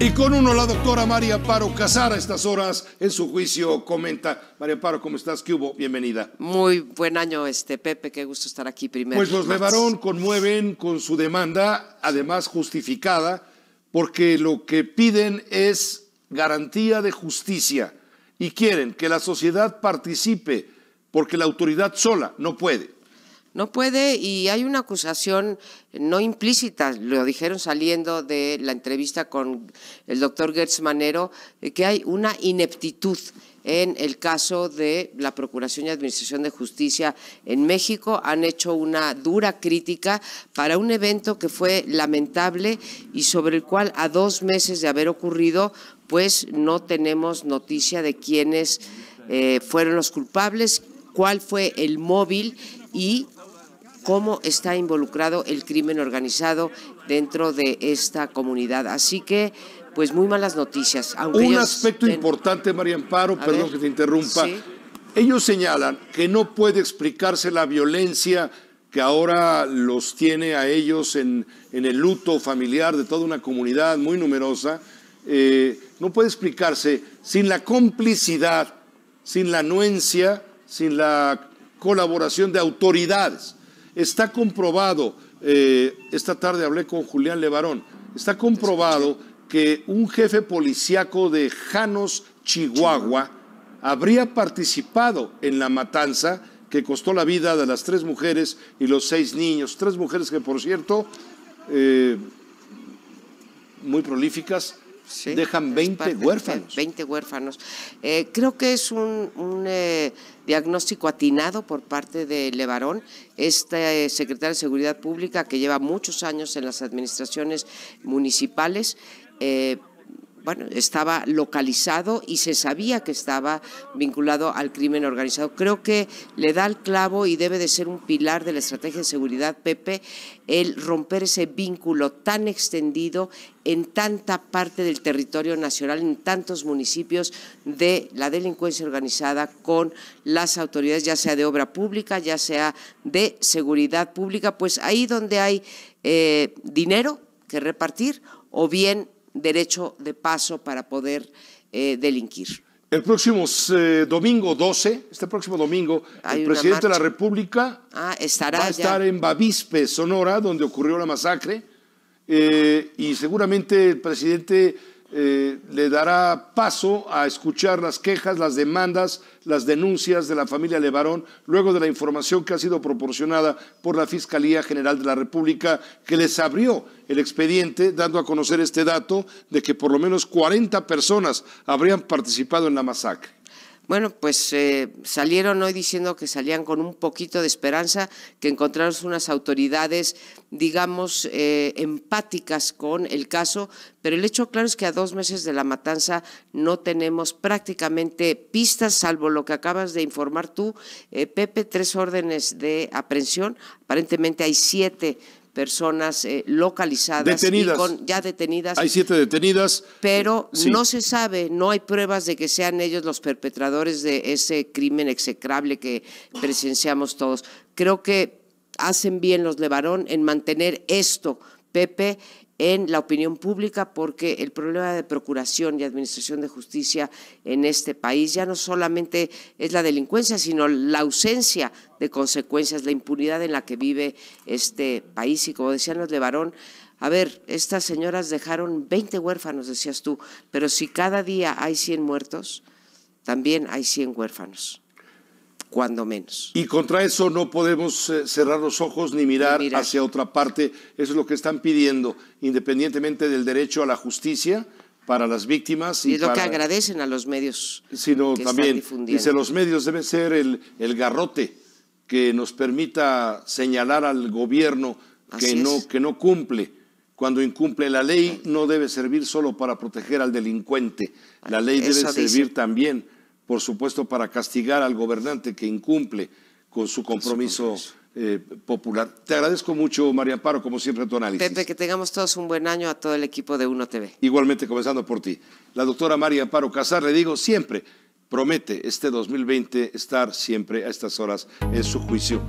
Y con uno la doctora María Paro Casar a estas horas en su juicio comenta. María Paro, ¿cómo estás? ¿Qué hubo? Bienvenida. Muy buen año, este Pepe, qué gusto estar aquí primero. Pues los de conmueven con su demanda, además justificada, porque lo que piden es garantía de justicia y quieren que la sociedad participe, porque la autoridad sola no puede. No puede y hay una acusación no implícita, lo dijeron saliendo de la entrevista con el doctor Gertz Manero, que hay una ineptitud en el caso de la Procuración y Administración de Justicia en México. Han hecho una dura crítica para un evento que fue lamentable y sobre el cual a dos meses de haber ocurrido, pues no tenemos noticia de quiénes eh, fueron los culpables, cuál fue el móvil y cómo está involucrado el crimen organizado dentro de esta comunidad. Así que, pues muy malas noticias. Un aspecto importante, María Amparo, perdón que te interrumpa. Ellos señalan que no puede explicarse la violencia que ahora los tiene a ellos en, el luto familiar de toda una comunidad muy numerosa, eh, no puede explicarse sin la complicidad, sin la anuencia, sin la colaboración de autoridades. Está comprobado, eh, esta tarde hablé con Julián Levarón, está comprobado que un jefe policíaco de Janos, Chihuahua, habría participado en la matanza que costó la vida de las tres mujeres y los seis niños. Tres mujeres que, por cierto, eh, muy prolíficas, dejan 20 huérfanos. 20 huérfanos. Eh, creo que es un, eh, diagnóstico atinado por parte de Levarón, este eh, secretario de Seguridad Pública que lleva muchos años en las administraciones municipales bueno, estaba localizado y se sabía que estaba vinculado al crimen organizado. Creo que le da el clavo y debe de ser un pilar de la estrategia de seguridad, Pepe, el romper ese vínculo tan extendido en tanta parte del territorio nacional, en tantos municipios de la delincuencia organizada con las autoridades, ya sea de obra pública, ya sea de seguridad pública, pues ahí donde hay eh, dinero que repartir o bien derecho de paso para poder eh, delinquir. El próximo eh, domingo 12, este próximo domingo, el presidente de la República ah, estará va a estar en Bavispe, Sonora, donde ocurrió la masacre, eh, y seguramente el presidente eh, le dará paso a escuchar las quejas, las demandas, las denuncias de la familia Levarón, luego de la información que ha sido proporcionada por la Fiscalía General de la República, que les abrió el expediente, dando a conocer este dato de que por lo menos 40 personas habrían participado en la masacre bueno, pues eh, salieron hoy diciendo que salían con un poquito de esperanza, que encontraron unas autoridades, digamos, eh, empáticas con el caso, pero el hecho claro es que a dos meses de la matanza no tenemos prácticamente pistas, salvo lo que acabas de informar tú, eh, Pepe, tres órdenes de aprehensión, aparentemente hay siete personas eh, localizadas. Y con, ya detenidas. Hay siete detenidas. Pero no se sabe, no hay pruebas de que sean ellos los perpetradores de ese crimen execrable que presenciamos todos. Creo que hacen bien los Levarón en mantener esto, Pepe, en la opinión pública porque el problema de procuración y administración de justicia en este país ya no solamente es la delincuencia, sino la ausencia de consecuencias, la impunidad en la que vive este país. Y como decían los de a ver, estas señoras dejaron 20 huérfanos, decías tú, pero si cada día hay 100 muertos, también hay 100 huérfanos cuando menos. Y contra eso no podemos eh, cerrar los ojos ni mirar, hacia otra parte. Eso es lo que están pidiendo, independientemente del derecho a la justicia para las víctimas. Y, lo que agradecen a los medios. Sino también, dice, los medios deben ser el, garrote que nos permita señalar al gobierno que no, cumple. Cuando incumple la ley no debe servir solo para proteger al delincuente, la ley debe servir también por supuesto, para castigar al gobernante que incumple con su compromiso eh, popular. Te agradezco mucho, María Amparo, como siempre, tu análisis. que tengamos todos un buen año a todo el equipo de Uno TV. Igualmente, comenzando por ti. La doctora María Amparo Casar, le digo siempre, promete este 2020 estar siempre a estas horas en su juicio.